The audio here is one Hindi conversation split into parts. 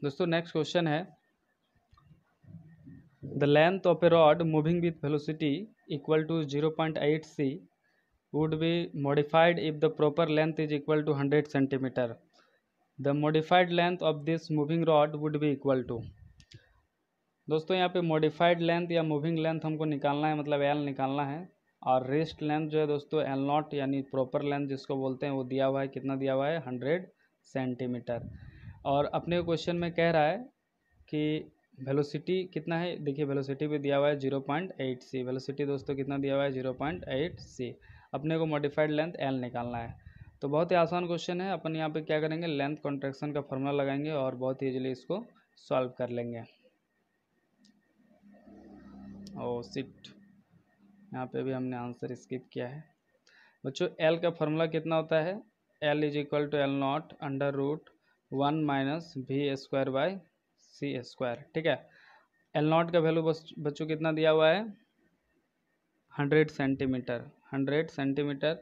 दोस्तों नेक्स्ट क्वेश्चन है the length of a rod moving with velocity equal to zero point eight C would be modified if the proper length is equal to hundred centimeter the modified length of this moving rod would be equal to दोस्तों यहाँ पे मॉडिफाइड लेंथ या मूविंग लेंथ हमको निकालना है मतलब एल निकालना है और रिस्ट लेंथ जो है दोस्तों एल नॉट यानी प्रॉपर लेंथ जिसको बोलते हैं वो दिया हुआ है कितना दिया हुआ है हंड्रेड सेंटीमीटर और अपने क्वेश्चन में कह रहा है कि वेलोसिटी कितना है देखिए वेलोसिटी भी दिया हुआ है zero point eight C velocity दोस्तों कितना दिया हुआ है जीरो पॉइंट एट सी अपने को मॉडिफाइड लेंथ एल निकालना है तो बहुत ही आसान क्वेश्चन है अपन यहाँ पे क्या करेंगे लेंथ कॉन्ट्रेक्शन का फॉर्मूला लगाएंगे और बहुत ही ईजिली इसको सॉल्व कर लेंगे ओ oh, सिट यहाँ पे भी हमने आंसर स्किप किया है बच्चों एल का फॉर्मूला कितना होता है L is equal to L nought under root one minus V square by C square ठीक है एल नॉट का वैल्यू बच्चों कितना दिया हुआ है hundred centimeter hundred centimeter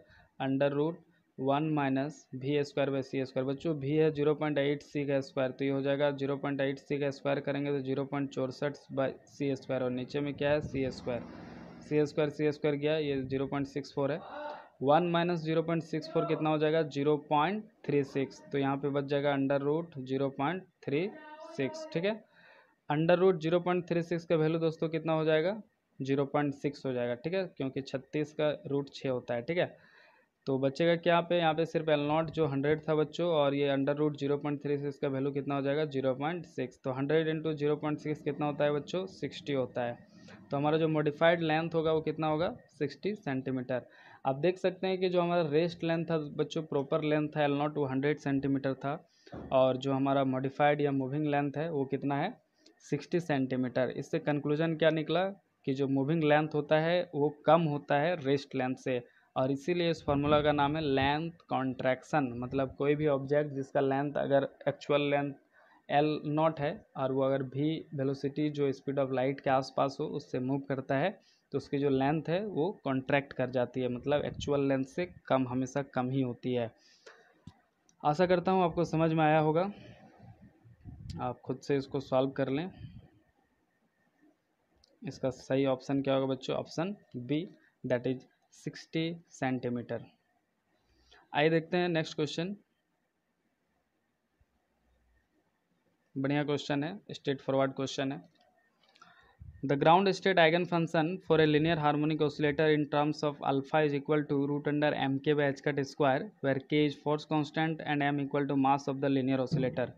under root one minus V square by C square बच्चों भी है जीरो पॉइंट एट सी का स्क्वायर तो ये हो जाएगा जीरो पॉइंट एट सी का स्क्वायर करेंगे तो जीरो पॉइंट चौंसठ बाई सी स्क्वायर और नीचे में क्या है C square C A square C A square गया ये जीरो पॉइंट सिक्स फोर है one minus zero point six four कितना हो जाएगा जीरो पॉइंट थ्री सिक्स तो यहाँ पे बच जाएगा under root zero point three six ठीक है under root zero point three six का वैल्यू दोस्तों कितना हो जाएगा जीरो पॉइंट सिक्स हो जाएगा ठीक है क्योंकि छत्तीस का रूट छः होता है ठीक है तो बचेगा क्या पे यहाँ पे सिर्फ एल नॉट जो हंड्रेड था बच्चों और ये under root zero point three six का वैल्यू कितना हो जाएगा जीरो पॉइंट सिक्स तो hundred into zero point six कितना होता है बच्चों सिक्सटी होता है तो हमारा जो मॉडिफाइड लेंथ होगा वो कितना होगा सिक्सटी सेंटीमीटर आप देख सकते हैं कि जो हमारा रेस्ट लेंथ था बच्चों प्रॉपर लेंथ था एल नॉट वो हंड्रेड सेंटीमीटर था और जो हमारा मॉडिफाइड या मूविंग लेंथ है वो कितना है सिक्सटी सेंटीमीटर इससे कंक्लूजन क्या निकला कि जो मूविंग लेंथ होता है वो कम होता है रेस्ट लेंथ से और इसीलिए इस फार्मूला का नाम है लेंथ कॉन्ट्रैक्शन मतलब कोई भी ऑब्जेक्ट जिसका लेंथ अगर एक्चुअल लेंथ एल नॉट है और वो अगर भी वेलोसिटी जो स्पीड ऑफ लाइट के आसपास हो उससे मूव करता है तो उसकी जो लेंथ है वो कॉन्ट्रैक्ट कर जाती है मतलब एक्चुअल लेंथ से कम हमेशा कम ही होती है आशा करता हूँ आपको समझ में आया होगा आप खुद से इसको सॉल्व कर लें इसका सही ऑप्शन क्या होगा बच्चों option B that is sixty centimeter आइए देखते हैं नेक्स्ट क्वेश्चन बढ़िया क्वेश्चन है स्टेट फॉरवर्ड क्वेश्चन है the ground state eigen function for a linear harmonic oscillator in terms of alpha is equal to root under M K by H cut square where K is force constant and M equal to mass of the linear oscillator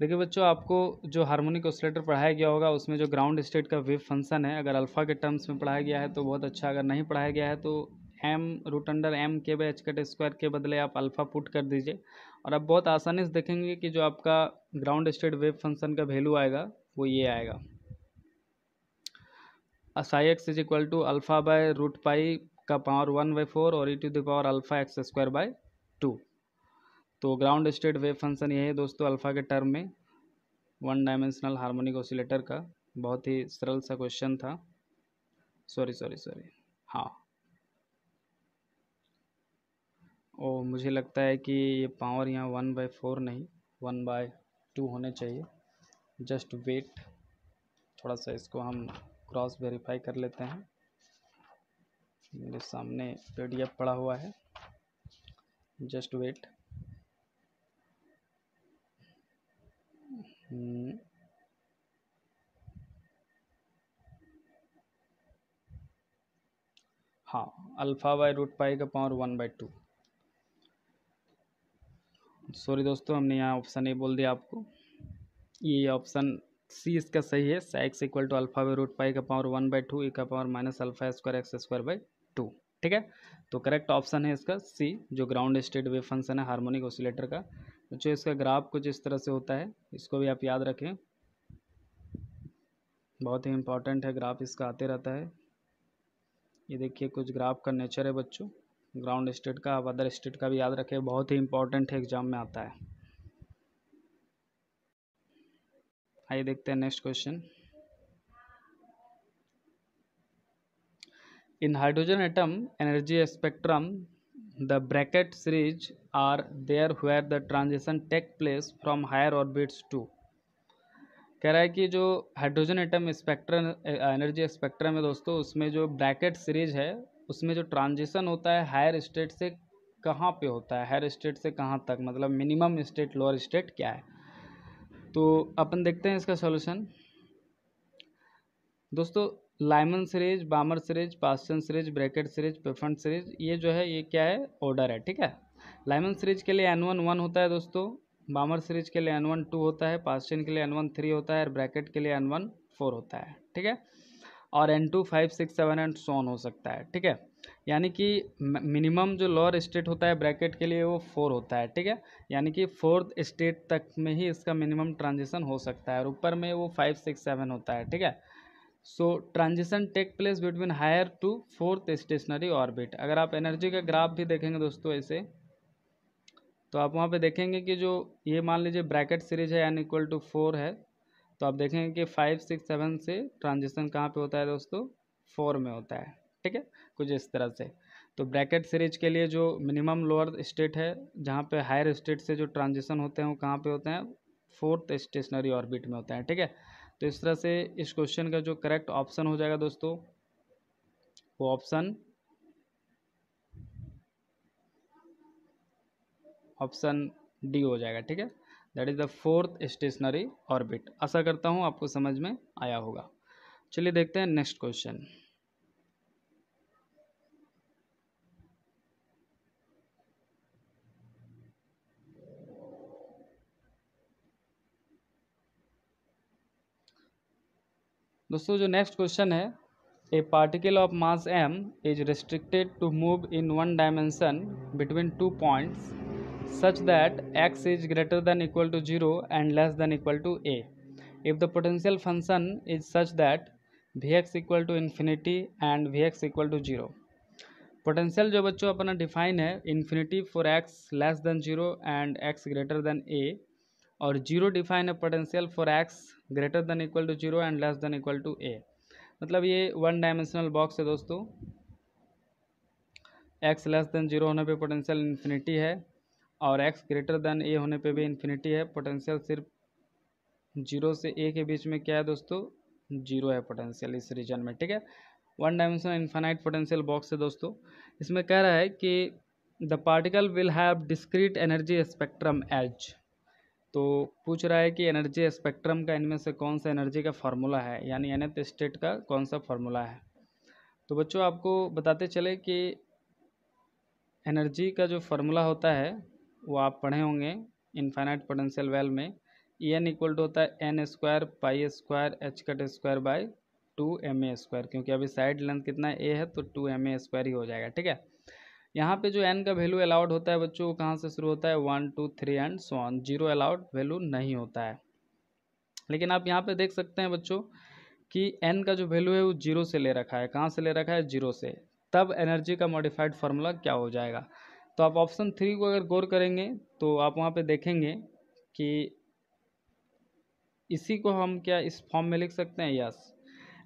देखिए बच्चों आपको जो हार्मोनिक ऑसिलेटर पढ़ाया गया होगा उसमें जो ग्राउंड स्टेट का वेव फंक्शन है अगर अल्फ़ा के टर्म्स में पढ़ाया गया है तो बहुत अच्छा अगर नहीं पढ़ाया गया है तो M root under M K by H cut square के बदले आप अल्फ़ा पुट कर दीजिए और आप बहुत आसानी से देखेंगे कि जो आपका ग्राउंड स्टेट वेव फंक्शन का वैल्यू आएगा वो ये आएगा psi x is equal to alpha by root pi का पावर वन बाई फोर और E to the power alpha x square by two तो ग्राउंड स्टेट वेव फंक्शन ये है दोस्तों अल्फ़ा के टर्म में वन डायमेंशनल हार्मोनिक ऑसिलेटर का बहुत ही सरल सा क्वेश्चन था सॉरी सॉरी सॉरी हाँ और मुझे लगता है कि ये पावर यहाँ वन बाय फोर नहीं वन बाय टू होने चाहिए जस्ट वेट थोड़ा सा इसको हम क्रॉस वेरीफाई कर लेते हैं मेरे सामने पी पड़ा हुआ है जस्ट वेट हम्म। हाँ अल्फ़ा बाय रूट पाई का power one by two sorry दोस्तों हमने यहाँ ऑप्शन ए बोल दिया आपको ये ऑप्शन सी इसका सही है psi x equal to alpha by root pi का power one by two E का power minus alpha square X square by two ठीक है तो करेक्ट ऑप्शन है इसका सी जो ग्राउंड स्टेट वेव फंक्शन है हार्मोनिक ओसिलेटर का जो इसका ग्राफ कुछ इस तरह से होता है इसको भी आप याद रखें बहुत ही इंपॉर्टेंट है ग्राफ इसका आते रहता है ये देखिए कुछ ग्राफ का नेचर है बच्चों ग्राउंड स्टेट का आप अदर स्टेट का भी याद रखें बहुत ही इंपॉर्टेंट है एग्जाम में आता है आइए देखते हैं next question in hydrogen atom energy spectrum the bracket series are there where the transition take place from higher orbits to कह रहा है कि जो hydrogen atom spectrum energy spectrum है दोस्तों उसमें जो ब्रैकेट सीरीज है उसमें जो ट्रांजिशन होता है हायर स्टेट से कहाँ पे होता है हायर स्टेट से कहाँ तक मतलब मिनिमम स्टेट लोअर स्टेट क्या है तो अपन देखते हैं इसका सॉल्यूशन दोस्तों Lyman series Balmer series Paschen series Brackett series Pfund series ये जो है ये क्या है ऑर्डर है ठीक है लाइमन सीरीज के लिए एन वन वन होता है दोस्तों बामर सीरीज के लिए एन वन टू होता है पास्टन के लिए एन वन थ्री होता है और ब्रैकेट के लिए एन वन फोर होता है ठीक है और N two five six seven and so on हो सकता है ठीक है यानी कि मिनिमम जो लोअर स्टेट होता है ब्रैकेट के लिए वो फोर होता है ठीक है यानी कि फोर्थ स्टेट तक में ही इसका मिनिमम ट्रांजिशन हो सकता है और ऊपर में वो फाइव सिक्स सेवन होता है ठीक है so transition take place between higher to fourth stationary orbit अगर आप एनर्जी का ग्राफ भी देखेंगे दोस्तों ऐसे तो आप वहाँ पे देखेंगे कि जो ये मान लीजिए ब्रैकेट सीरीज है एन इक्वल टू फोर है तो आप देखेंगे कि फाइव सिक्स सेवन से ट्रांजिशन कहाँ पे होता है दोस्तों फोर में होता है ठीक है कुछ इस तरह से तो ब्रैकेट सीरीज के लिए जो मिनिमम लोअर स्टेट है जहाँ पे हायर स्टेट से जो ट्रांजिशन होते हैं वो कहाँ पे होते हैं फोर्थ स्टेशनरी ऑर्बिट में होता है ठीक है तो इस तरह से इस क्वेश्चन का जो करेक्ट ऑप्शन हो जाएगा दोस्तों वो ऑप्शन ऑप्शन डी हो जाएगा ठीक है that is the fourth stationary orbit आशा करता हूँ आपको समझ में आया होगा चलिए देखते हैं नेक्स्ट क्वेश्चन दोस्तों जो नेक्स्ट क्वेश्चन है a particle of mass M is restricted to move in one dimension between two points such that x is greater than equal to less and less than equal to a. If the potential function is such that vx equal to infinity and vx equal to zero potential जो बच्चों अपना डिफाइन है infinity for X less than zero and X greater than A और जीरो डिफाइन है potential for X greater than equal to zero and less than equal to A मतलब ये वन डायमेंशनल बॉक्स है दोस्तों एक्स लेस देन जीरो होने पे पोटेंशियल इन्फिनिटी है और एक्स ग्रेटर देन ए होने पे भी इन्फिनिटी है पोटेंशियल सिर्फ जीरो से ए के बीच में क्या है दोस्तों जीरो है पोटेंशियल इस रीजन में ठीक है one dimensional infinite potential box है दोस्तों इसमें कह रहा है कि the particle will have discrete energy spectrum H तो पूछ रहा है कि एनर्जी स्पेक्ट्रम का इनमें से कौन सा एनर्जी का फार्मूला है यानी एनथ स्टेट का कौन सा फार्मूला है तो बच्चों आपको बताते चले कि एनर्जी का जो फार्मूला होता है वो आप पढ़े होंगे इन्फाइनाइट पोटेंशियल वेल में ई एन इक्वल टू होता है n square pi square h cut square by two m a square क्योंकि अभी साइड लेंथ कितना ए है तो टू एम ए स्क्वायर ही हो जाएगा ठीक है यहाँ पे जो एन का वैल्यू अलाउड होता है बच्चों वो कहाँ से शुरू होता है one two three and on zero allowed value नहीं होता है लेकिन आप यहाँ पे देख सकते हैं बच्चों कि एन का जो वैल्यू है वो जीरो से ले रखा है कहाँ से ले रखा है जीरो से तब एनर्जी का मॉडिफाइड फार्मूला क्या हो जाएगा तो आप ऑप्शन थ्री को अगर गौर करेंगे तो आप वहाँ पे देखेंगे कि इसी को हम क्या इस फॉर्म में लिख सकते हैं यस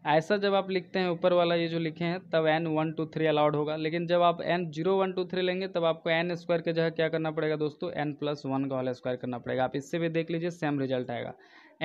ऐसा जब आप लिखते हैं ऊपर वाला ये जो लिखे हैं तब n one two three allowed होगा लेकिन जब आप n zero one two three लेंगे तब आपको एन स्क्वायर के जगह क्या करना पड़ेगा दोस्तों एन प्लस वन का होल स्क्वायर करना पड़ेगा आप इससे भी देख लीजिए सेम रिजल्ट आएगा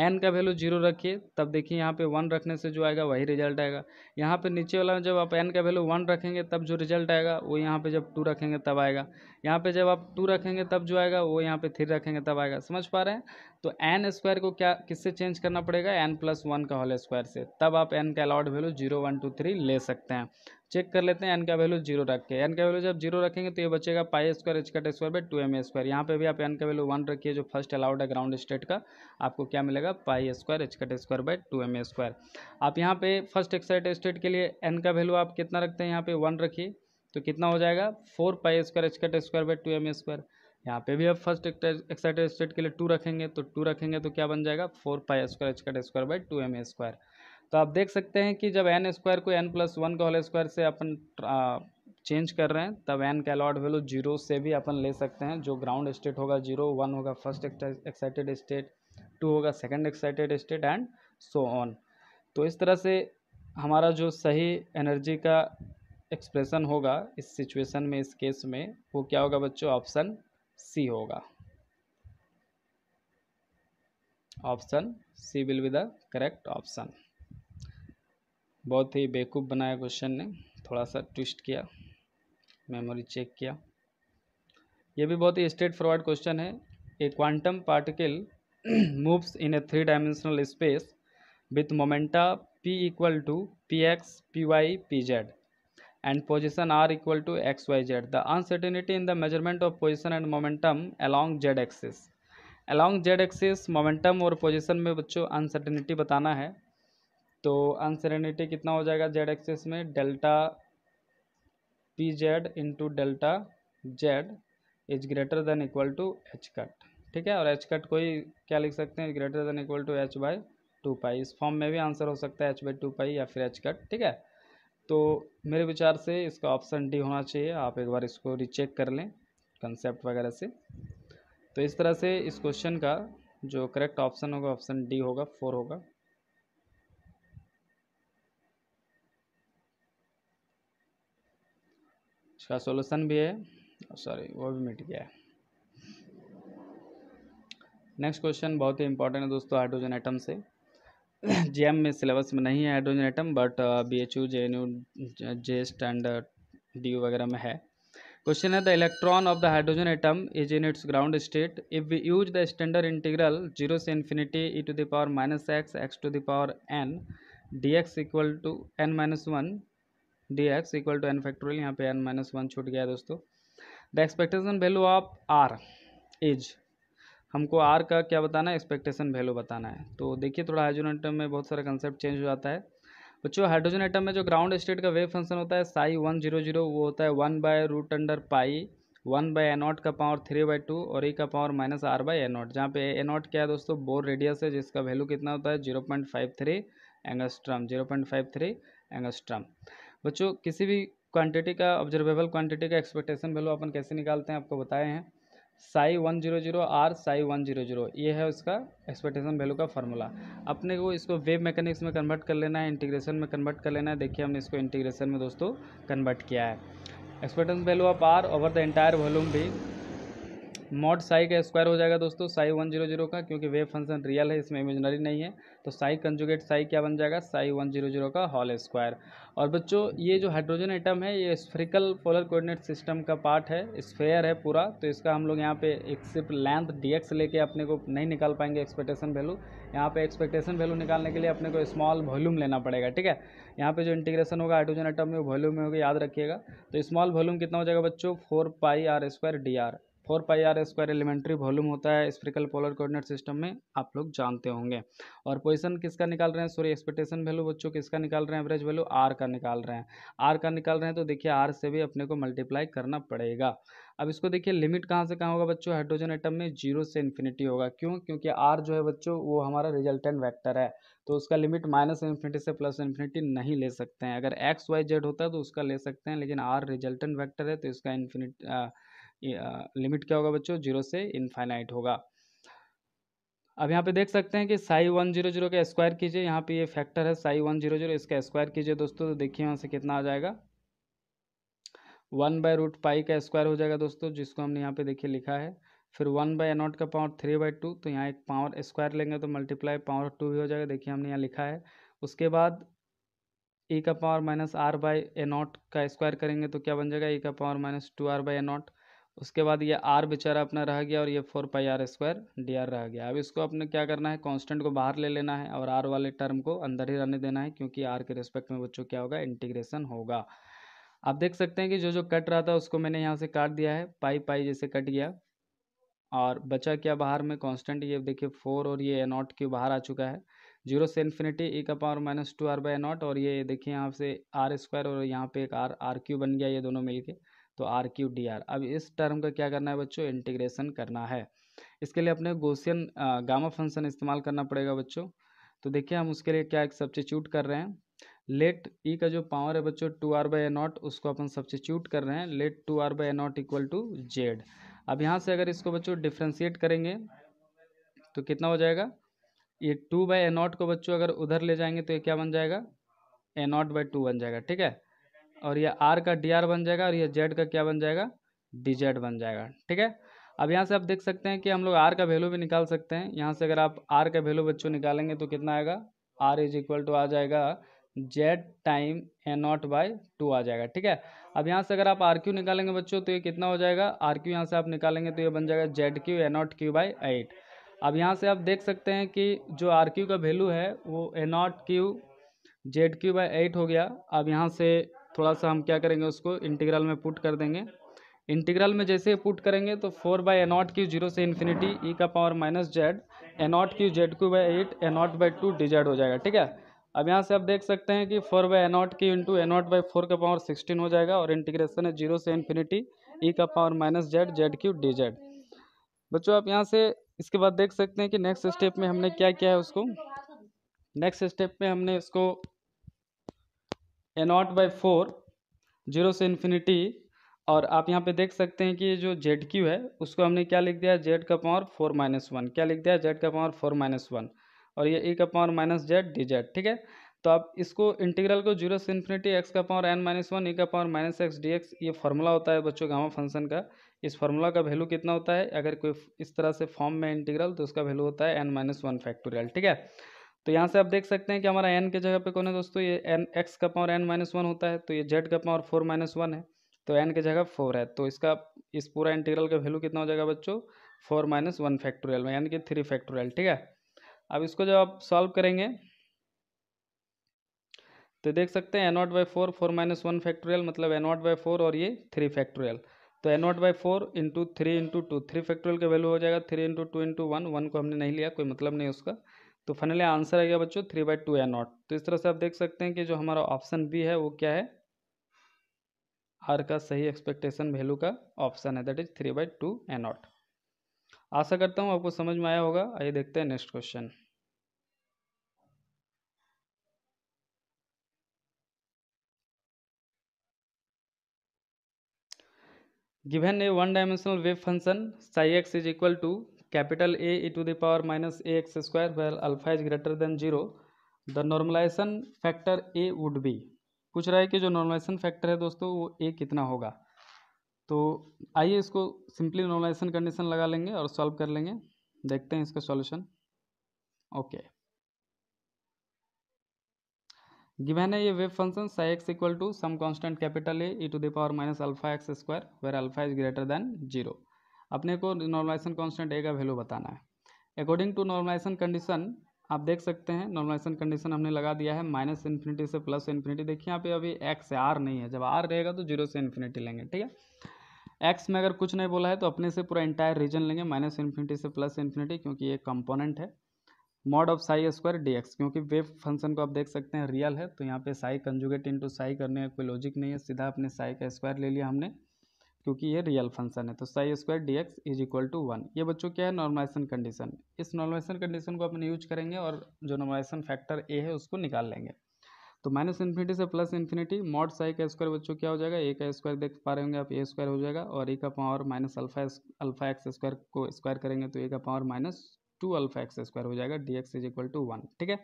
एन का वैल्यू जीरो रखिए तब देखिए यहाँ पे वन रखने से जो आएगा वही रिजल्ट आएगा यहाँ पे नीचे वाला में जब आप एन का वैल्यू वन रखेंगे तब जो रिजल्ट आएगा वो यहाँ पे जब टू रखेंगे तब आएगा यहाँ पे जब आप टू रखेंगे तब जो आएगा वो यहाँ पे थ्री रखेंगे तब आएगा समझ पा रहे हैं तो एन स्क्वायर को क्या किससे चेंज करना पड़ेगा एन प्लस वन का होल स्क्वायर से तब आप एन का allowed value zero one two three ले सकते हैं चेक कर लेते हैं एन का वैल्यू जीरो रख के एन का वैल्यू जब जीरो रखेंगे तो ये बचेगा pi square h cut square by two m square यहाँ पे भी आप एन का वैल्यू वन रखिए जो फर्स्ट अलाउड है ग्राउंड स्टेट का आपको क्या मिलेगा pi square h cut square by two m square आप यहाँ पे फर्स्ट एक्साइट स्टेट के लिए एन का वैल्यू आप कितना रखते हैं यहाँ पे वन रखिए तो कितना हो जाएगा four pi square h cut square by two m square यहाँ पे भी अब फर्स्ट एक्साइटेड स्टेट के लिए टू रखेंगे तो टू रखेंगे तो क्या बन जाएगा four pi square h cut square by two m square तो आप देख सकते हैं कि जब एन स्क्वायर को एन प्लस वन का होल स्क्वायर से अपन चेंज कर रहे हैं तब एन का अलॉट वैल्यू जीरो से भी अपन ले सकते हैं जो ग्राउंड स्टेट होगा जीरो वन होगा फर्स्ट एक्साइटेड स्टेट टू होगा second excited state and so on तो इस तरह से हमारा जो सही एनर्जी का एक्सप्रेशन होगा इस सिचुएशन में इस केस में वो क्या होगा बच्चों ऑप्शन सी होगा option C will be the correct option बहुत ही बेकूफ बनाया क्वेश्चन ने थोड़ा सा ट्विस्ट किया मेमोरी चेक किया यह भी बहुत ही स्ट्रेट फॉरवर्ड क्वेश्चन है a quantum particle moves in a three dimensional space with momenta p equal to p x p y p z and position r equal to x y z The uncertainty in the measurement of position and momentum along z axis. along z axis momentum or position mein bachcho uncertainty batana hai to uncertainty kitna ho jayega z axis mein delta p z into delta z is greater than equal to h cut ठीक है और एच कट कोई क्या लिख सकते हैं greater than equal to h by two pi इस फॉर्म में भी आंसर हो सकता है एच बाई टू पाई या फिर एच कट ठीक है तो मेरे विचार से इसका ऑप्शन डी होना चाहिए आप एक बार इसको रिचेक कर लें कंसेप्ट वगैरह से तो इस तरह से इस क्वेश्चन का जो करेक्ट ऑप्शन होगा ऑप्शन डी होगा फोर होगा इसका सॉल्यूशन भी है सॉरी oh, वो भी मिट गया है नेक्स्ट क्वेश्चन बहुत ही इंपॉर्टेंट है दोस्तों हाइड्रोजन एटम से जे एम में सिलेबस में नहीं है hydrogen atom but B H U J N U JEST and D U वगैरह में है क्वेश्चन है the electron of the hydrogen atom is in its ground state if we use the standard integral zero से infinity e to the power minus x x to the power n d x equal to n minus one d x equal to n factorial यहाँ पे एन माइनस वन छूट गया दोस्तों the expectation value of r is हमको आर का क्या बताना है एक्सपेक्टेशन वैल्यू बताना है तो देखिए थोड़ा हाइड्रोजन आइटम में बहुत सारा कंसेप्ट चेंज हो जाता है बच्चों हाइड्रोजन आइटम में जो ग्राउंड स्टेट का वेव फंक्शन होता है साई वन जीरो जीरो वो होता है one by root under pi one by a naught का पावर थ्री बाई टू और ए का power minus r by a naught जहाँ पे ए नॉट क्या है दोस्तों बोर रेडियस है जिसका वैल्यू कितना होता है zero point five three angstrom zero point five three angstrom बच्चों किसी भी क्वांटिटी का ऑब्जर्वेबल क्वांटिटी का एक्सपेक्टेशन वैल्यू अपन कैसे निकालते हैं आपको बताए हैं psi one zero zero r psi one zero zero ये है उसका एक्सपेक्टेशन वैल्यू का फार्मूला अपने को इसको वेव मैकेनिक्स में कन्वर्ट कर लेना है इंटीग्रेशन में कन्वर्ट कर लेना है देखिए हमने इसको इंटीग्रेशन में दोस्तों कन्वर्ट किया है expectation value of r over the entire volume भी मॉड साई का स्क्वायर हो जाएगा दोस्तों साई वन जीरो जीरो का क्योंकि वेव फंक्शन रियल है इसमें इमेजनरी नहीं है तो साई कंजुगेट साई क्या बन जाएगा साई वन जीरो जीरो का हॉल स्क्वायर और बच्चों ये जो हाइड्रोजन आइटम है ये स्फ्रिकल पोलर कोऑर्डिनेट सिस्टम का पार्ट है स्फेयर है पूरा तो इसका हम लोग यहाँ पे एक सिर्फ लेंथ डी लेके अपने को नहीं निकाल पाएंगे एक्सपेक्टेशन वैल्यू यहाँ पे एक्सपेक्टेशन वैल्यू निकालने के लिए अपने को स्मॉल वॉल्यूम लेना पड़ेगा ठीक है यहाँ पे जो इंटीग्रेशन होगा हाइड्रोजन आइटम में वॉल्यूम में होगा याद रखिएगा तो स्मॉल वॉल्यूम कितना हो जाएगा बच्चों four pi r square d r four pi r square elementary volume होता है स्प्रिकल पोलर कोऑर्डिनेट सिस्टम में आप लोग जानते होंगे और पोजिशन किसका निकाल रहे हैं सॉरी एक्सपेक्टेशन वैल्यू बच्चों किसका निकाल रहे हैं एवरेज वैल्यू आर का निकाल रहे हैं आर का निकाल रहे हैं तो देखिए आर से भी अपने को मल्टीप्लाई करना पड़ेगा अब इसको देखिए लिमिट कहाँ से कहाँ होगा बच्चों हाइड्रोजन एटम में जीरो से इन्फिनिटी होगा क्यों क्योंकि आर जो है बच्चों वो हमारा रिजल्टेंट वैक्टर है तो उसका लिमिट माइनस इन्फिनिटी से प्लस इन्फिनिटी नहीं ले सकते हैं अगर एक्स वाई जेड होता है तो उसका ले सकते हैं लेकिन आर रिजल्टेंट वैक्टर है तो इसका इन्फिनिटी लिमिट क्या होगा बच्चों जीरो से इनफाइनाइट होगा अब यहाँ पे देख सकते हैं कि साई वन जीरो जीरो का स्क्वायर कीजिए यहाँ पे ये फैक्टर है साई वन जीरो जीरो इसका स्क्वायर कीजिए दोस्तों तो देखिए यहाँ से कितना आ जाएगा वन बाय रूट पाई का स्क्वायर हो जाएगा दोस्तों जिसको हमने यहाँ पे देखिए लिखा है फिर वन बाय नॉट का पावर थ्री बाई टू तो यहाँ एक पावर स्क्वायर लेंगे तो मल्टीप्लाई पावर टू भी हो जाएगा देखिए हमने यहाँ लिखा है उसके बाद ई e का पावर माइनस आर बाय का स्क्वायर करेंगे तो क्या बन जाएगा ई e का power minus two r by a उसके बाद ये आर बेचारा अपना रह गया और ये four pi r square d r रह गया अब इसको अपने क्या करना है कांस्टेंट को बाहर ले लेना है और आर वाले टर्म को अंदर ही रहने देना है क्योंकि आर के रिस्पेक्ट में बच्चों क्या होगा इंटीग्रेशन होगा आप देख सकते हैं कि जो जो कट रहा था उसको मैंने यहाँ से काट दिया है पाई पाई जैसे कट गया और बचा क्या बाहर में कॉन्स्टेंट ये देखिए फोर और ये ए नॉट क्यू बाहर आ चुका है जीरो से इन्फिनिटी ए e का power minus two r by a naught naught और ये देखिए यहाँ से आर स्क्वायर और यहाँ पे एक आर आर क्यू बन गया ये दोनों मिलके तो आर क्यू डी आर अब इस टर्म का क्या करना है बच्चों इंटीग्रेशन करना है इसके लिए अपने गोसियन गामा फंक्शन इस्तेमाल करना पड़ेगा बच्चों तो देखिए हम उसके लिए क्या एक सब्सिट्यूट कर रहे हैं लेट ई e का जो पावर है बच्चों two r by a naught उसको अपन सब्सिट्यूट कर रहे हैं let two r by a naught equal to z अब यहाँ से अगर इसको बच्चों डिफ्रेंशिएट करेंगे तो कितना हो जाएगा ये टू बाई ए नॉट को बच्चों अगर उधर ले जाएंगे तो ये क्या बन जाएगा ए नॉट बाई टू बन जाएगा ठीक है और ये आर का डी आर बन जाएगा और ये जेड का क्या बन जाएगा डी जेड बन जाएगा ठीक है अब यहाँ से आप देख सकते हैं कि हम लोग आर का वैल्यू भी निकाल सकते हैं यहाँ से अगर आप आर का वैल्यू बच्चों निकालेंगे तो कितना आएगा आर इज इक्वल टू आ जाएगा z time a naught by two आ जाएगा ठीक है अब यहाँ से अगर आप आर क्यू निकालेंगे बच्चों तो ये कितना हो जाएगा आर क्यू यहाँ से आप निकालेंगे तो ये बन जाएगा z cube a naught cube by eight अब यहाँ से आप देख सकते हैं कि जो आर क्यू का वैल्यू है वो a naught cube z cube by eight हो गया अब यहाँ से थोड़ा सा हम क्या करेंगे उसको इंटीग्रल में पुट कर देंगे इंटीग्रल में जैसे पुट करेंगे तो four by a naught cube zero से इन्फिनिटी ई का power minus z a naught cube z cube by eight a naught by two d z हो जाएगा ठीक है अब यहाँ से आप देख सकते हैं कि four by a naught cube into a naught by four का पावर सिक्सटीन हो जाएगा और इंटीग्रेशन है जीरो से इन्फिनिटी ई का power minus z z cube d z बच्चों आप यहाँ से इसके बाद देख सकते हैं कि नेक्स्ट स्टेप में हमने क्या किया है उसको नेक्स्ट स्टेप में हमने इसको a naught by four zero से इन्फिनिटी और आप यहाँ पे देख सकते हैं कि जो जेड क्यू है उसको हमने क्या लिख दिया जेड का पावर फोर माइनस वन क्या लिख दिया जेड का पावर फोर माइनस वन और ये ई का power minus z d z ठीक है तो आप इसको इंटीग्रल को जीरो से इन्फिनिटी एक्स का power n minus one e का power minus x d x ये फार्मूला होता है बच्चों गामा फंक्शन का इस फार्मूला का वैल्यू कितना होता है अगर कोई इस तरह से फॉर्म में इंटीग्रल तो उसका वैल्यू होता है एन माइनस वन फैक्टोरियल ठीक है तो यहाँ से आप देख सकते हैं कि हमारा एन के जगह पे कौन है दोस्तों ये एन एक्स का पावर एन माइनस वन होता है तो ये जेड का पावर फोर माइनस वन है तो एन के जगह फोर है तो इसका इस पूरा इंटीग्रल का वैल्यू कितना हो जाएगा बच्चों फोर माइनस वन फैक्टोरियल में यानी कि थ्री फैक्टोरियल ठीक है अब इसको जब आप सॉल्व करेंगे तो देख सकते हैं a naught by four four minus one factorial मतलब एनॉट बाई फोर और ये थ्री फैक्टोरियल तो a naught by four into three into two three factorial का वैल्यू हो जाएगा three into two into one one को हमने नहीं लिया कोई मतलब नहीं उसका तो फाइनली आंसर आ गया बच्चों थ्री बाई टू या नॉट तो इस तरह से आप देख सकते हैं कि जो हमारा ऑप्शन बी है वो क्या है आर का सही एक्सपेक्टेशन वैल्यू का ऑप्शन है that is three by two या नॉट आशा करता हूँ आपको समझ में आया होगा आइए देखते हैं next question given a one dimensional wave function psi x is equal to capital A e to the power minus a x square where alpha is greater than zero the normalization factor A would be पूछ रहा है कि जो नॉर्मलाइजेशन फैक्टर है दोस्तों वो ए कितना होगा तो आइए इसको सिंपली नॉर्मलाइजेशन कंडीशन लगा लेंगे और सॉल्व कर लेंगे देखते हैं इसका सॉल्यूशन ओके गिवन है ये wave function psi x equal to some constant capital A e to the power minus alpha x square where alpha is greater than zero अपने को नॉर्मलाइजेशन कांस्टेंट ए का वैल्यू बताना है अकॉर्डिंग टू नॉर्मलाइजेशन कंडीशन आप देख सकते हैं नॉर्मलाइजेशन कंडीशन हमने लगा दिया है माइनस इन्फिनिटी से प्लस इन्फिनिटी देखिए यहाँ पे अभी एक्स आर नहीं है जब आर रहेगा तो जीरो से इन्फिनिटी लेंगे ठीक है एक्स में अगर कुछ नहीं बोला है तो अपने से पूरा इंटायर रीजन लेंगे माइनस इन्फिनिटी से प्लस इन्फिनिटी क्योंकि ये कंपोनेंट है mod of psi square d x क्योंकि वेव फंक्शन को आप देख सकते हैं रियल है तो यहाँ पे साई कंजुगेट इंटू साई करने का कोई लॉजिक नहीं है सीधा अपने साई का स्क्वायर ले लिया हमने क्योंकि ये रियल फंक्शन है तो psi square d x is equal to one ये बच्चों क्या है नॉर्मलाइजेशन कंडीशन इस नॉर्मलाइजेशन कंडीशन को अपन यूज करेंगे और जो नॉर्मलाइजेशन फैक्टर ए है उसको निकाल लेंगे तो माइनस इन्फिनिटी से प्लस इन्फिनिटी मॉड साई का स्क्वायर बच्चों क्या हो जाएगा ए का स्क्वायर देख पा रहे होंगे आप ए स्क्वायर हो जाएगा और ए का power minus alpha alpha x square को स्क्वायर करेंगे तो ए का power minus two alpha x square हो जाएगा d x is equal to one ठीक है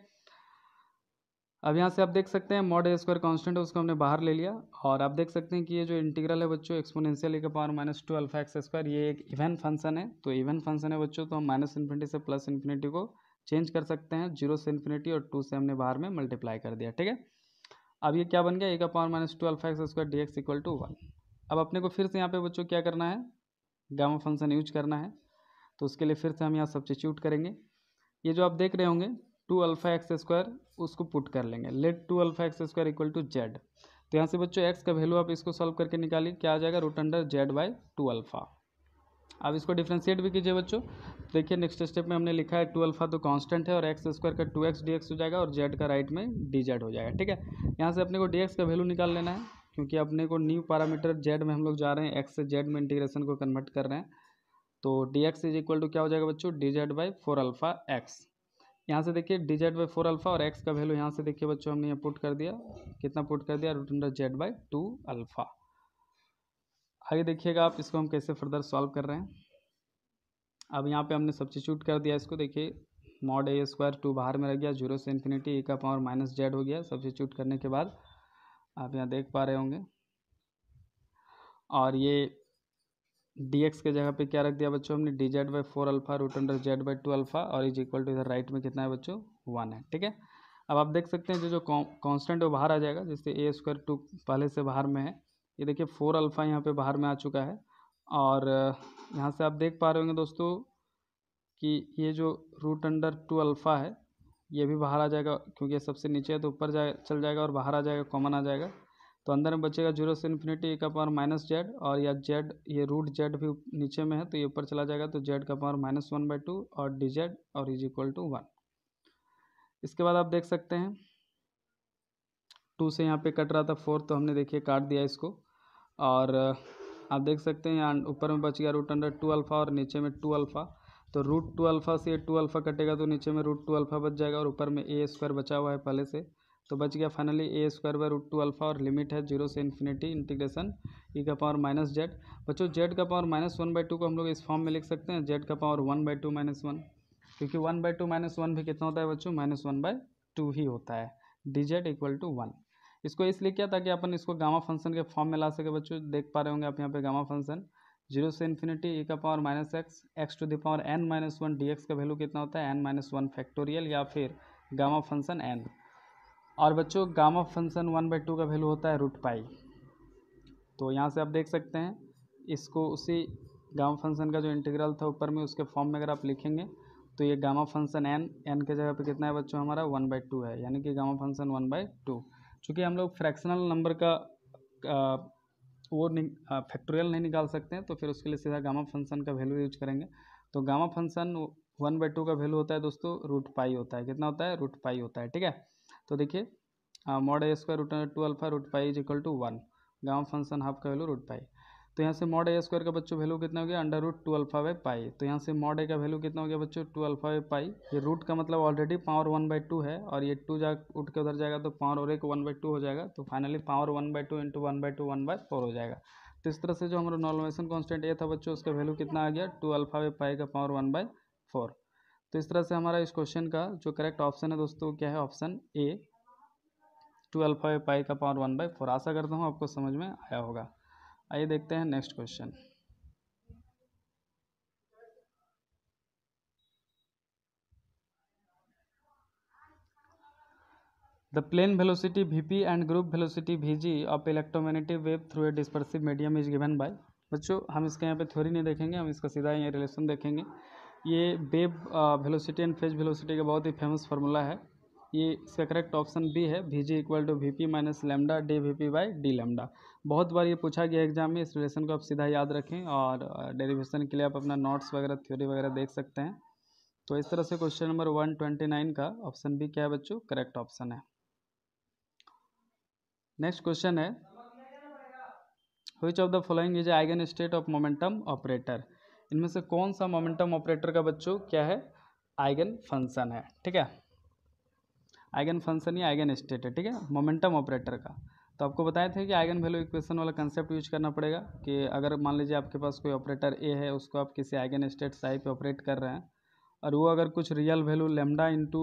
अब यहाँ से आप देख सकते हैं मॉड ए स्क्वायर कॉन्स्टेंट है उसको हमने बाहर ले लिया और आप देख सकते हैं कि ये जो इंटीग्रल है बच्चों एक्सपोनेंशियल के power minus two alpha x square ये एक इवन फंक्शन है तो इवन फंक्शन है बच्चों तो हम माइनस इन्फिनिटी से प्लस इन्फिनिटी को चेंज कर सकते हैं जीरो से इन्फिनिटी और टू से हमने बाहर में मल्टीप्लाई कर दिया ठीक है अब ये क्या बन गया ए का power minus two alpha x square d x equal to one अब अपने को फिर से यहाँ पे बच्चों क्या करना है गामा फंक्शन यूज करना है तो उसके लिए फिर से हम यहाँ सब्सिट्यूट करेंगे ये जो आप देख रहे होंगे टू अल्फ़ा एक्स स्क्वायर उसको पुट कर लेंगे let two alpha x square equal to z तो यहाँ से बच्चों एक्स का वैल्यू आप इसको सॉल्व करके निकालिए क्या आ जाएगा root under z by two alpha अब इसको डिफ्रेंशिएट भी कीजिए बच्चों देखिए नेक्स्ट स्टेप में हमने लिखा है टू अल्फा तो कांस्टेंट है और एक्स स्क्वायर का टू एक्स डी एक्स हो जाएगा और जेड का राइट में डी जेड हो जाएगा ठीक है यहाँ से अपने को डी एक्स का वैल्यू निकाल लेना है क्योंकि अपने को न्यू पैरामीटर जेड में हम लोग जा रहे हैं एक्स से जेड में इंटीग्रेशन को कन्वर्ट कर रहे हैं तो d x is equal to क्या हो जाएगा बच्चों d z by four alpha x यहाँ से देखिए d z by four alpha और एक्स का वैल्यू यहाँ से देखिए बच्चों हमने पुट कर दिया कितना पुट कर दिया root under z by two alpha आगे देखिएगा आप इसको हम कैसे फर्दर सॉल्व कर रहे हैं अब यहाँ पे हमने सब्सिट्यूट कर दिया इसको देखिए मॉड ए स्क्वायर टू बाहर में रह गया जीरो से इन्फिनिटी ए का पावर माइनस जेड हो गया सब्सिट्यूट करने के बाद आप यहाँ देख पा रहे होंगे और ये डी एक्स के जगह पे क्या रख दिया बच्चों हमने d z by four alpha root under z by two alpha और इज इक्वल टू इधर राइट में कितना है बच्चों वन है ठीक है अब आप देख सकते हैं जो जो कॉन्स्टेंट वो बाहर आ जाएगा जैसे ए स्क्वायर टू पहले से बाहर में है ये देखिए फोर अल्फ़ा यहाँ पे बाहर में आ चुका है और यहाँ से आप देख पा रहे होंगे दोस्तों कि ये जो रूट अंडर टू अल्फ़ा है ये भी बाहर आ जाएगा क्योंकि ये सबसे नीचे है तो ऊपर जा चल जाएगा और बाहर आ जाएगा कॉमन आ जाएगा तो अंदर में बचेगा जीरो से इन्फिनिटी का पावर माइनस जेड और या जेड ये रूट जेड भी नीचे में है तो ये ऊपर चला जाएगा तो जेड का power minus one by two और डी जेड और इज इक्वल टू वन इसके बाद आप देख सकते हैं टू से यहाँ पे कट रहा था फोर तो हमने देखिए काट दिया इसको और आप देख सकते हैं यहाँ ऊपर में बच गया रूट अंडर टू अल्फ़ा और नीचे में टू अल्फ़ा तो रूट टू अल्फ़ा से टू अल्फ़ा कटेगा तो नीचे में रूट टू अल्फ़ा बच जाएगा और ऊपर में ए स्क्वायर बचा हुआ है पहले से तो बच गया finally a square by root two alpha और लिमिट है जीरो से इन्फिनिटी इंटीग्रेशन ई का पावर माइनस जेड बच्चों जेड का power minus one by two को हम लोग इस फॉर्म में लिख सकते हैं जेड का power one by two minus one क्योंकि one by two minus one भी कितना होता है बच्चों माइनस वन बाई टू ही होता है d z equal to one इसको इसलिए किया ताकि अपन इसको गामा फंक्शन के फॉर्म में ला सके बच्चों देख पा रहे होंगे आप यहाँ पे गामा फंक्शन जीरो से इन्फिनिटी ई e का power minus x x to power n minus one d x का वैल्यू कितना होता है एन माइनस वन फैक्टोरियल या फिर गामा फंक्शन एन और बच्चों gamma function one by two का वैल्यू होता है रूट पाई तो यहाँ से आप देख सकते हैं इसको उसी गामा फंक्शन का जो इंटीग्रल था ऊपर में उसके फॉर्म में अगर आप लिखेंगे तो ये गामा फंक्शन एन एन के जगह पे कितना है बच्चों हमारा वन बाई टू है यानी कि gamma function one by two चूँकि हम लोग फ्रैक्शनल नंबर का आ, वो फैक्टोरियल नहीं निकाल सकते हैं तो फिर उसके लिए सीधा गामा फंक्शन का वैल्यू यूज करेंगे तो gamma function one by two का वैल्यू होता है दोस्तों रूट पाई होता है कितना होता है रूट पाई होता है ठीक है तो देखिए mod a square root two alpha root pi is equal to one gamma function half का वैल्यू रूट पाई तो यहाँ से मॉड ए स्क्वायर का बच्चों वैल्यू कितना हो गया under root two alpha by pi तो यहाँ से मॉड ए का वैल्यू कितना हो गया बच्चों टू अल्फा बाई पाई ये रूट का मतलब already power one by two है और ये टू जा उठ के उधर जाएगा तो पावर और एक वन बाई टू हो जाएगा तो finally power one by two into one by two one by four हो जाएगा तो इस तरह से जो हमारा नॉर्मेशन कॉन्स्टेंट ए था बच्चों उसका वैल्यू कितना आ गया टू अल्फा बाई पाई का पावर वन बाई फोर तो इस तरह से हमारा इस क्वेश्चन का जो करेक्ट ऑप्शन है दोस्तों क्या है option a two alpha pi का पावर वन बाई फोर आशा करता हूँ आपको समझ में आया होगा आइए देखते हैं next question velocity v p and group velocity v g of electromagnetic wave through a dispersive medium is given by बच्चों हम इसके यहाँ पे थ्योरी नहीं देखेंगे हम इसका सीधा ये रिलेशन देखेंगे ये wave velocity and phase velocity का बहुत ही फेमस फार्मूला है ये इसका करेक्ट ऑप्शन बी है v g equal to v p minus lambda d v p by d lambda बहुत बार ये पूछा गया एग्जाम में इस रिलेशन को आप सीधा याद रखें और डेरिवेशन के लिए आप अपना नोट्स वगैरह थ्योरी वगैरह देख सकते हैं तो इस तरह से question number one twenty nine का ऑप्शन बी क्या है बच्चों करेक्ट ऑप्शन है नेक्स्ट क्वेश्चन है which of the following is eigen state of momentum operator इनमें से कौन सा मोमेंटम ऑपरेटर का बच्चों क्या है आइगन फंक्शन है ठीक है आइगन फंक्शन या आइगन स्टेट है ठीक है मोमेंटम ऑपरेटर का तो आपको बताए थे कि आइगन वैल्यू इक्वेशन वाला कंसेप्ट यूज करना पड़ेगा कि अगर मान लीजिए आपके पास कोई ऑपरेटर ए है उसको आप किसी आइगन स्टेट साई पे ऑपरेट कर रहे हैं और वो अगर कुछ रियल वैल्यू लेमडा इंटू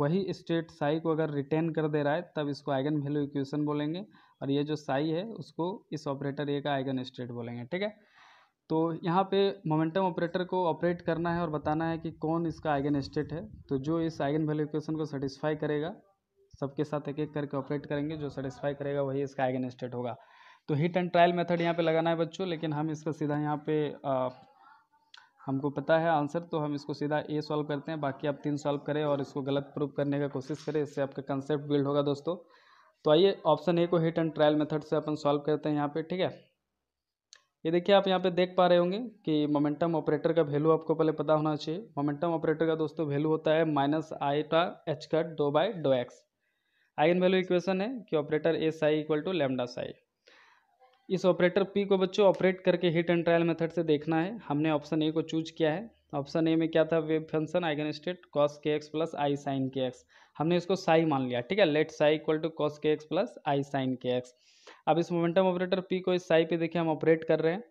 वही स्टेट साई को अगर रिटेन कर दे रहा है तब इसको आइगन वैल्यू इक्वेशन बोलेंगे और ये जो साई है उसको इस ऑपरेटर ए का आइगन स्टेट बोलेंगे ठीक है तो यहाँ पे मोमेंटम ऑपरेटर को ऑपरेट करना है और बताना है कि कौन इसका आइगन स्टेट है तो जो इस आइगन वैल्यू इक्वेशन को सेटिस्फाई करेगा सबके साथ एक एक करके ऑपरेट करेंगे जो सेटिस्फाई करेगा वही इसका आइगन स्टेट होगा तो हिट एंड ट्रायल मेथड यहाँ पे लगाना है बच्चों लेकिन हम इसका सीधा यहाँ पे आ, हमको पता है आंसर तो हम इसको सीधा ए सॉल्व करते हैं बाकी आप तीन सॉल्व करें और इसको गलत प्रूव करने का कोशिश करें इससे आपका कंसेप्ट बिल्ड होगा दोस्तों तो आइए ऑप्शन ए को हिट एंड ट्रायल मेथड से अपन सॉल्व करते हैं यहाँ पे ठीक है ये देखिए आप यहाँ पे देख पा रहे होंगे कि मोमेंटम ऑपरेटर का वैल्यू आपको पहले पता होना चाहिए मोमेंटम ऑपरेटर का दोस्तों वैल्यू होता है माइनस आई टा h cut do by do x eigen value equation है कि operator a psi equal to lambda psi इस ऑपरेटर पी को बच्चों ऑपरेट करके हिट एंड ट्रायल मेथड से देखना है हमने ऑप्शन ए को चूज किया है ऑप्शन ए में क्या था wave function eigen state cos k x plus i sin k x हमने इसको साई मान लिया ठीक है let psi equal to cos k x plus i sin k x अब इस मोमेंटम ऑपरेटर पी को इस साई पे देखिए हम ऑपरेट कर रहे हैं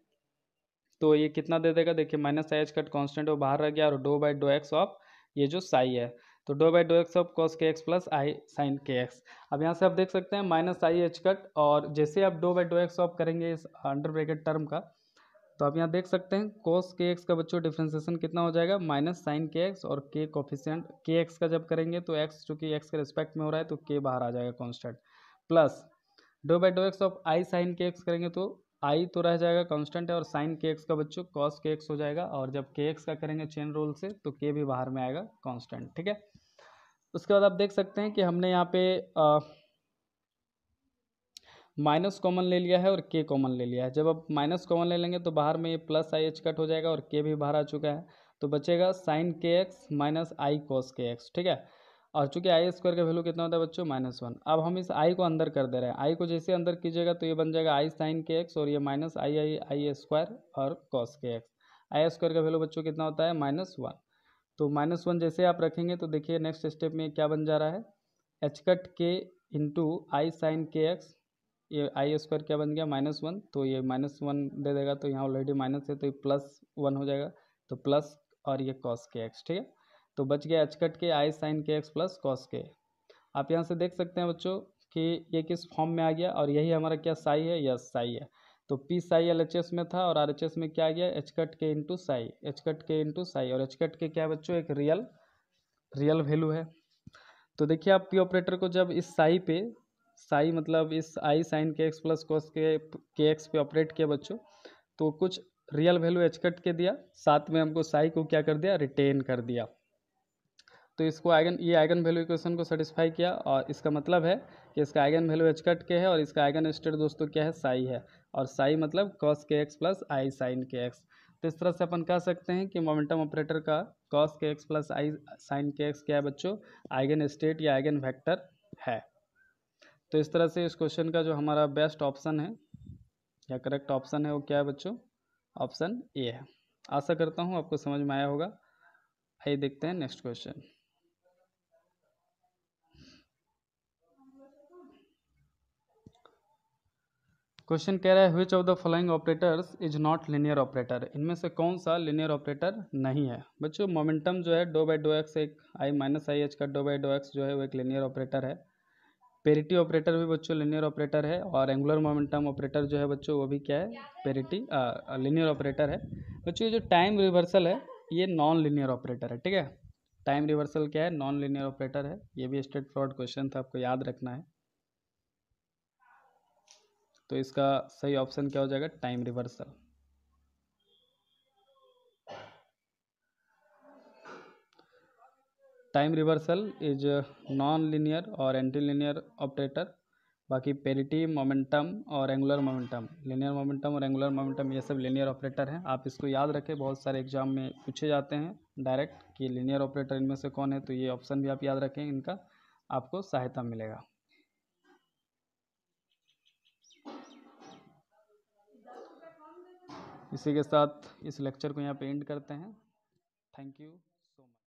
तो ये कितना दे देगा देखिए minus i h cut constant वो बाहर रह गया और do by do x of ये जो साई है तो do by do x of cos k x plus i sin k x अब यहाँ से आप देख सकते हैं माइनस आई एच कट और जैसे आप do by do x of करेंगे इस अंडर ब्रेकेट टर्म का तो आप यहाँ देख सकते हैं कॉस के एक्स का बच्चों डिफ्रेंसिएशन कितना हो जाएगा माइनस साइन के एक्स और के कोफिशियंट के एक्स का जब करेंगे तो एक्स चूँकि एक्स के रिस्पेक्ट में हो रहा है तो के बाहर आ जाएगा constant plus do by do x of i sin k x करेंगे तो आई तो रह जाएगा कॉन्स्टेंट है और साइन के एक्स का बच्चों कॉस के एक्स हो जाएगा और जब के एक्स का करेंगे चेन रोल से तो के भी बाहर में आएगा कॉन्स्टेंट ठीक है उसके बाद आप देख सकते हैं कि हमने यहाँ पे आ, माइनस कॉमन ले लिया है और के कॉमन ले लिया है जब आप माइनस कॉमन ले लेंगे तो बाहर में ये प्लस आई एच कट हो जाएगा और के भी बाहर आ चुका है तो बचेगा sin k x minus i cos k x ठीक है और चूंकि आई स्क्वायर का वैल्यू कितना होता है बच्चों माइनस वन अब हम इस आई को अंदर कर दे रहे हैं आई को जैसे अंदर कीजिएगा तो ये बन जाएगा आई साइन के एक्स और ये minus i i i square और cos k x i square का वैल्यू बच्चों कितना होता है माइनस वन तो माइनस वन जैसे आप रखेंगे तो देखिए नेक्स्ट स्टेप में क्या बन जा रहा है h cut k into i sin k x ये आई स्क्वायर क्या बन गया माइनस वन तो ये माइनस वन दे देगा तो यहाँ ऑलरेडी माइनस है तो ये प्लस वन हो जाएगा तो प्लस और ये कॉस के एक्स ठीक है तो बच गया h cut k i sin k x plus cos k आप यहाँ से देख सकते हैं बच्चों कि ये किस फॉर्म में आ गया और यही हमारा क्या साई है यस साई है तो p psi l h s में था और आर एच एस में क्या आ गया h cut k into psi h cut k into psi और एच कट के क्या बच्चों एक रियल रियल वैल्यू है तो देखिए आप पी ऑपरेटर को जब इस साई पे साई मतलब इस i sin k x plus cos k k x पे ऑपरेट किया बच्चों तो कुछ रियल वैल्यू एच कट के दिया साथ में हमको साई को क्या कर दिया रिटेन कर दिया तो इसको आइगन ये आइगन वैल्यू इक्वेशन को सेटिस्फाई किया और इसका मतलब है कि इसका आइगन वैल्यू एच कट के है और इसका आइगन स्टेट दोस्तों क्या है साई है और साई मतलब cos k x plus i sin k x तो इस तरह से अपन कह सकते हैं कि मोमेंटम ऑपरेटर का cos k x plus i sin k x क्या है बच्चों आइगन स्टेट या आइगन वैक्टर है तो इस तरह से इस क्वेश्चन का जो हमारा बेस्ट ऑप्शन है या करेक्ट ऑप्शन है वो क्या है बच्चों ऑप्शन ए है आशा करता हूँ आपको समझ में आया होगा आइए देखते हैं नेक्स्ट क्वेश्चन क्वेश्चन कह रहा है which of the following operators is not linear operator इनमें से कौन सा लिनियर ऑपरेटर नहीं है बच्चों मोमेंटम जो है डो बाई डो एक्स एक आई माइनस आई एच का डो बाई डो एक्स जो है वो एक लिनियर ऑपरेटर है पेरिटी ऑपरेटर भी बच्चों लिनियर ऑपरेटर है और एंगुलर मोमेंटम ऑपरेटर जो है बच्चों वो भी क्या है पेरिटी लिनियर ऑपरेटर है बच्चों ये जो टाइम रिवर्सल है ये नॉन लिनियर ऑपरेटर है ठीक है टाइम रिवर्सल क्या है नॉन लिनियर ऑपरेटर है ये भी स्टेट फ्रॉड क्वेश्चन था आपको याद रखना है तो इसका सही ऑप्शन क्या हो जाएगा time reversal time reversal is non linear और एंटी लिनियर ऑपरेटर बाकी पेरिटी मोमेंटम और एंगुलर मोमेंटम लिनियर मोमेंटम और एंगुलर मोमेंटम ये सब लिनियर ऑपरेटर हैं आप इसको याद रखें बहुत सारे एग्जाम में पूछे जाते हैं डायरेक्ट कि लिनियर ऑपरेटर इनमें से कौन है तो ये ऑप्शन भी आप याद रखें इनका आपको सहायता मिलेगा इसी के साथ इस लेक्चर को यहाँ पे एंड करते हैं थैंक यू